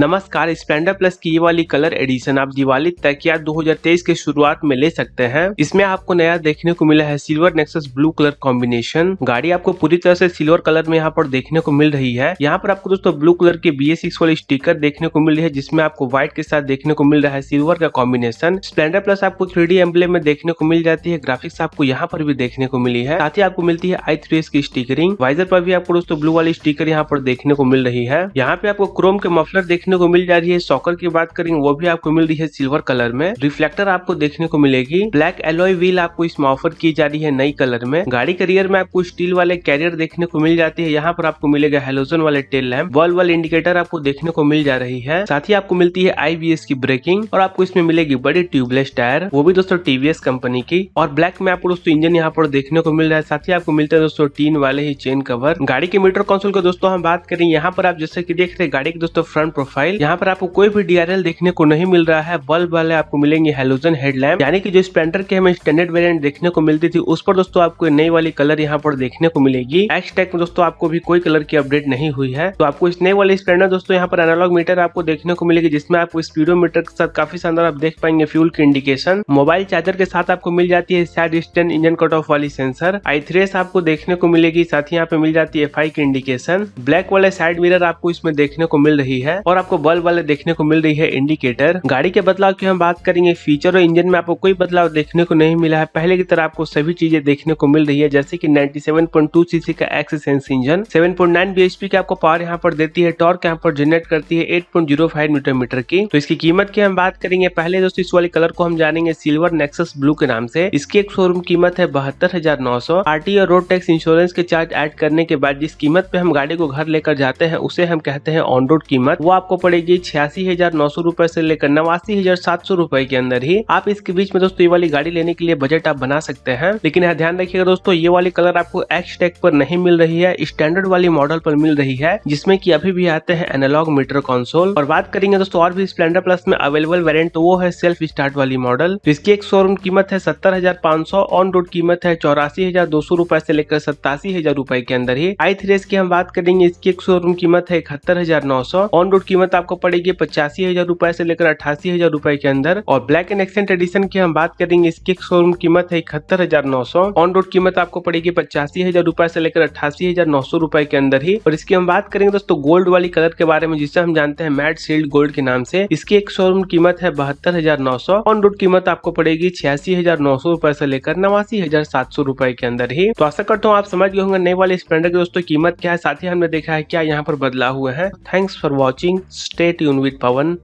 नमस्कार Splendor plus की ये वाली कलर एडिशन आप दिवाली तक या 2023 के शुरुआत में ले सकते हैं इसमें आपको नया देखने को मिला है silver nexus blue colour combination गाड़ी आपको पूरी तरह से सिल्वर कलर में यहाँ पर देखने को मिल रही है यहाँ पर आपको दोस्तों ब्लू कलर के बी वाली स्टिकर देखने को मिल रही है जिसमें आपको व्हाइट के साथ देखने को मिल रहा है सिल्वर का कॉम्बिनेशन स्प्लेंडर प्लस आपको थ्री एम्बले में देखने को मिल जाती है ग्राफिक्स आपको यहाँ पर भी देखने को मिली है साथ ही आपको मिलती है आई थ्री की स्टिकरिंग वाइजर पर भी आपको दोस्तों ब्लू वाली स्टीकर यहाँ पर देखने को मिल रही है यहाँ पे आपको क्रोम के मफलर देखने देखने को मिल जा रही है सॉकर की बात करेंगे वो भी आपको मिल रही है सिल्वर कलर में रिफ्लेक्टर आपको देखने को मिलेगी ब्लैक एलोय व्हील आपको इसमें ऑफर की जा रही है नई कलर में गाड़ी करियर में आपको स्टील वाले कैरियर देखने को मिल जाती है यहाँ पर आपको मिलेगा हेलोजन वाले टेल लैम्प वॉल वाले इंडिकेटर आपको देखने को मिल जा रही है साथ ही आपको मिलती है आई की ब्रेकिंग और आपको इसमें मिलेगी बड़ी ट्यूबलेस टायर वो भी दोस्तों टीवीएस कंपनी की और ब्लैक में आपको दोस्तों इंजन यहाँ पर देखने को मिल रहा है साथ ही आपको मिलता है दोस्तों टीन वाले ही चेन कवर गाड़ी के मीटर कंसोल को दोस्तों हम बात करें यहाँ पर आप जैसे की देख रहे गाड़ी के दोस्तों फ्रंट प्रोफाइल प्रोफाइल यहाँ पर आपको कोई भी डी देखने को नहीं मिल रहा है बल्ब वाले आपको मिलेंगे हेलोजन हेडलैम्प यानी कि जो स्पेंडर के हमें स्टैंडर्ड वेरियंट देखने को मिलती थी उस पर दोस्तों आपको नई वाली कलर यहाँ पर देखने को मिलेगी एक्स टेक में दोस्तों आपको भी कोई कलर की अपडेट नहीं हुई है तो आपको इस नई वाली स्पेंडर दोस्तों यहाँ पर एनालॉग मीटर आपको देखने को मिलेगी जिसमें आपको मीटर के साथ काफी शानदार आप देख पाएंगे फ्यूल की इंडिकेशन मोबाइल चार्जर के साथ आपको मिल जाती है side stand engine cut off वाली सेंसर आई आपको देखने को मिलेगी साथ ही यहाँ पे मिल जाती है एफ की इंडिकेशन ब्लैक वाले साइड मिरर आपको इसमें देखने को मिल रही है और पर आपको बल्ब वाले देखने को मिल रही है इंडिकेटर गाड़ी के बदलाव की हम बात करेंगे फीचर और इंजन में आपको कोई बदलाव देखने को नहीं मिला है पहले की तरह आपको सभी चीजें देखने को मिल रही है जैसे की नाइन्टी सीसी का एक्सेंस इंजन सेवन पॉइंट की आपको पावर यहाँ पर देती है टॉर्क यहाँ पर जनरेट करती है एट न्यूटन मीटर की तो इसकी कीमत की हम बात करेंगे पहले दोस्तों इस वाले कलर को हम जानेंगे सिल्वर नेक्सस ब्लू के नाम से इसकी एक शोरूम कीमत है बहत्तर हजार नौ सौ टी और रोड टैक्स इंश्योरेंस के चार्ज एड करने के बाद जिस कीमत पे हम गाड़ी को घर लेकर जाते हैं उसे हम कहते हैं ऑन रोड कीमत वो आप आपको पड़ेगी छियासी हजार नौ सौ रूपए से लेकर नवासी हजार सात सौ रूपए के अंदर ही आप इसके बीच में दोस्तों ये वाली गाड़ी लेने के लिए बजट आप बना सकते हैं लेकिन यहाँ ध्यान रखिएगा दोस्तों ये वाली कलर आपको एक्स टेक पर नहीं मिल रही है स्टैंडर्ड वाली मॉडल पर मिल रही है जिसमे की अभी भी आते हैं एनालॉग मीटर कॉन्सोल और बात करेंगे दोस्तों और भी स्प्लेंडर प्लस में अवेलेबल वेरियंट तो वो है सेल्फ स्टार्ट वाली मॉडल जिसकी तो एक शोरूम कीमत है सत्तर हजार पांच सौ ऑन रोड कीमत है चौरासी हजार दो सौ रूपए से लेकर सत्तासी हजार रूपए के अंदर ही आई थ्रेस की हम बात करेंगे इसकी एक शोरूम कीमत है इकहत्तर हजार नौ सौ ऑन रोड की कीमत आपको पड़ेगी पचासी हजार रूपए से लेकर अठासी हजार रूपए के अंदर और ब्लैक एंड एक्सेंट एडिशन की हम बात करेंगे इसकी शोरूम कीमत है इकहत्तर हजार नौ सौ ऑन रोड कीमत आपको पड़ेगी पचासी हजार रूपए से लेकर अठासी हजार नौ सौ रुपए के अंदर ही और इसकी हम बात करेंगे दोस्तों गोल्ड वाली कलर के बारे में जिसे हम जानते हैं मैट सील्ड गोल्ड के नाम से इसकी एक शोरूम कीमत है बहत्तर हजार नौ सौ ऑन रोड कीमत आपको पड़ेगी छियासी हजार नौ सौ रुपए से लेकर नवासी हजार सात सौ रुपए के अंदर ही तो आशा करता हूँ आप समझ गए होंगे नए वाले स्प्लेंडर की दोस्तों कीमत क्या है साथ ही हमने देखा है क्या यहाँ पर बदलाव हुआ है thanks for watching Stay tuned with Pawan.